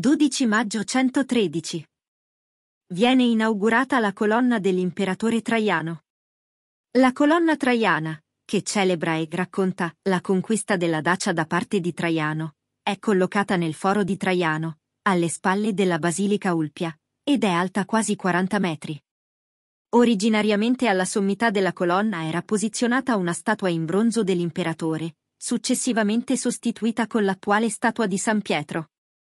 12 maggio 113. Viene inaugurata la colonna dell'imperatore Traiano. La colonna traiana, che celebra e racconta la conquista della Dacia da parte di Traiano, è collocata nel foro di Traiano, alle spalle della Basilica Ulpia, ed è alta quasi 40 metri. Originariamente alla sommità della colonna era posizionata una statua in bronzo dell'imperatore, successivamente sostituita con l'attuale statua di San Pietro.